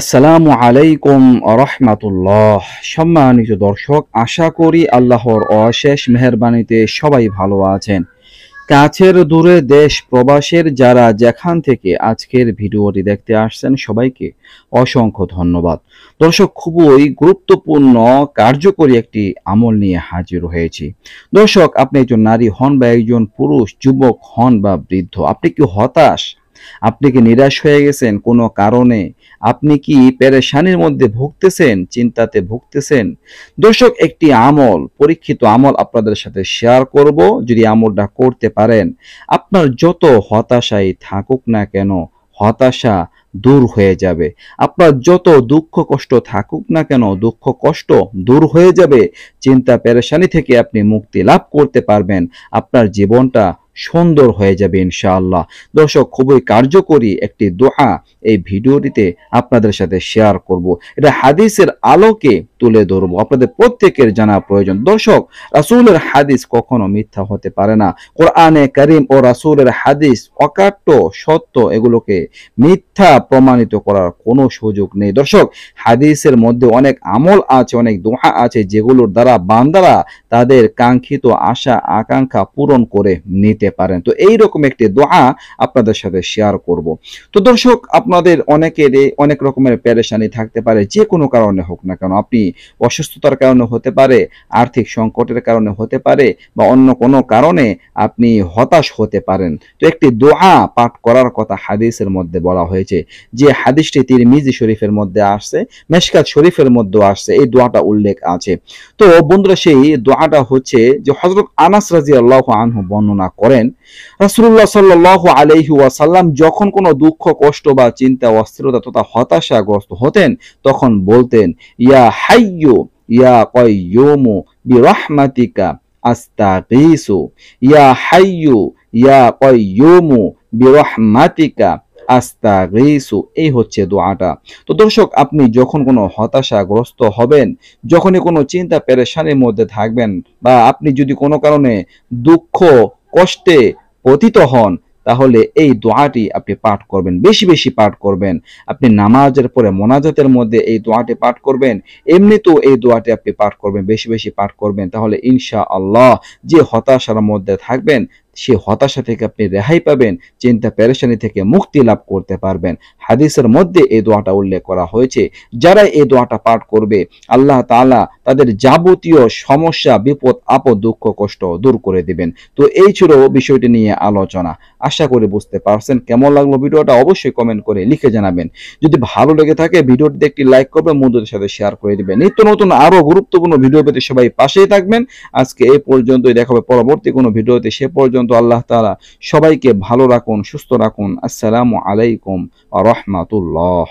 আসসালামু আলাইকুম রহমাতুল্লাহ সম্মানিত দর্শক আশা করি আল্লাহর অশেষ মেহরবানিতে সবাই ভালো আছেন কাছের দূরে দেশ প্রবাসের যারা যেখান থেকে আজকের ভিডিওটি দেখতে আসছেন সবাইকে অসংখ্য ধন্যবাদ দর্শক খুবই গুরুত্বপূর্ণ কার্যকরী একটি আমল নিয়ে হাজির হয়েছি দর্শক আপনি একজন নারী হন বা একজন পুরুষ যুবক হন বা বৃদ্ধ আপনি কি হতাশ আপনি কি নিরাশ হয়ে গেছেন কোনো কারণে আপনি কি পেরেশানির মধ্যে ভুগতেছেন চিন্তাতে ভুগতেছেন দর্শক একটি আমল পরীক্ষিত আমল আপনাদের সাথে শেয়ার করব যদি আমলটা করতে পারেন আপনার যত হতাশাই থাকুক না কেন হতাশা দূর হয়ে যাবে আপনার যত দুঃখ কষ্ট থাকুক না কেন দুঃখ কষ্ট দূর হয়ে যাবে চিন্তা পেরেশানি থেকে আপনি মুক্তি লাভ করতে পারবেন আপনার জীবনটা সুন্দর হয়ে যাবে ইনশাআল্লাহ দর্শক খুবই কার্যকরী একটি দোহা এই ভিডিওটিতে আপনাদের সাথে শেয়ার করব এটা হাদিসের আলোকে তুলে ধরব আপনাদের প্রত্যেকের জানা প্রয়োজন দর্শক রাসুলের হাদিস কখনো মিথ্যা হতে পারে না কোরআনে করিম ও রাসুলের হাদিস অকাট্য সত্য এগুলোকে মিথ্যা প্রমাণিত করার কোনো সুযোগ নেই দর্শক হাদিসের মধ্যে অনেক আমল আছে অনেক দোহা আছে যেগুলোর দ্বারা বান্দারা তাদের কাঙ্ক্ষিত আশা আকাঙ্ক্ষা পূরণ করে নিতে দিতে পারেন তো এই রকম একটি দোয়া আপনাদের সাথে শেয়ার করব তো দর্শক আপনাদের অনেকের অনেক রকমের প্যারেশানি থাকতে পারে যে কোনো কারণে হোক না কেন আপনি অসুস্থতার কারণে হতে পারে আর্থিক সংকটের কারণে হতে পারে বা অন্য কোনো কারণে আপনি হতাশ হতে পারেন তো একটি দোয়া পাঠ করার কথা হাদিসের মধ্যে বলা হয়েছে যে হাদিসটি তীর মিজি শরীফের মধ্যে আসছে মেশকাত শরীফের মধ্যে আসছে এই দোয়াটা উল্লেখ আছে তো বন্ধুরা সেই দোয়াটা হচ্ছে যে হজরত আনাস রাজি আল্লাহ আনহু বর্ণনা করেন বলেন রাসুল্লাহ সাল্লাহ আলহি ওয়াসাল্লাম যখন কোনো দুঃখ কষ্ট বা চিন্তা অস্থিরতা তথা হতাশাগ্রস্ত হতেন তখন বলতেন ইয়া হাইয়ো ইয়া কয়োমো বিরহমাতিকা আস্তাগিসু ইয়া হাইয়ো ইয়া বিরহমাতিকা আস্তাগিসু এই হচ্ছে দোয়াটা তো দর্শক আপনি যখন কোনো হতাশাগ্রস্ত হবেন যখনই কোনো চিন্তা পেরেশানির মধ্যে থাকবেন বা আপনি যদি কোনো কারণে দুঃখ কষ্টে পতিত হন তাহলে এই দোয়াটি আপনি পাঠ করবেন বেশি বেশি পাঠ করবেন আপনি নামাজের পরে মোনাজাতের মধ্যে এই দোয়াটি পাঠ করবেন এমনিতেও এই দোয়াটি আপনি পাঠ করবেন বেশি বেশি পাঠ করবেন তাহলে ইনশা আল্লাহ যে হতাশার মধ্যে থাকবেন সে হতাশা থেকে আপনি রেহাই পাবেন চিন্তা প্যারেশানি থেকে মুক্তি লাভ করতে পারবেন হাদিসের মধ্যে এই দোয়াটা উল্লেখ করা হয়েছে যারা এই দোয়াটা পাঠ করবে আল্লাহ তালা তাদের যাবতীয় সমস্যা বিপদ আপদ দুঃখ কষ্ট দূর করে দিবেন তো এই ছিল বিষয়টি নিয়ে আলোচনা আশা করে বুঝতে পারছেন কেমন লাগলো ভিডিওটা অবশ্যই কমেন্ট করে লিখে জানাবেন যদি ভালো লেগে থাকে ভিডিওটি একটি লাইক করবেন বন্ধুদের সাথে শেয়ার করে দিবেন নিত্য নতুন আরো গুরুত্বপূর্ণ ভিডিও পেতে সবাই পাশেই থাকবেন আজকে এই পর্যন্তই দেখাবে পরবর্তী কোনো ভিডিওতে সে পর্যন্ত পর্যন্ত আল্লাহ তালা সবাইকে ভালো রাখুন সুস্থ রাখুন আসসালামু আলাইকুম রহমাতুল্লাহ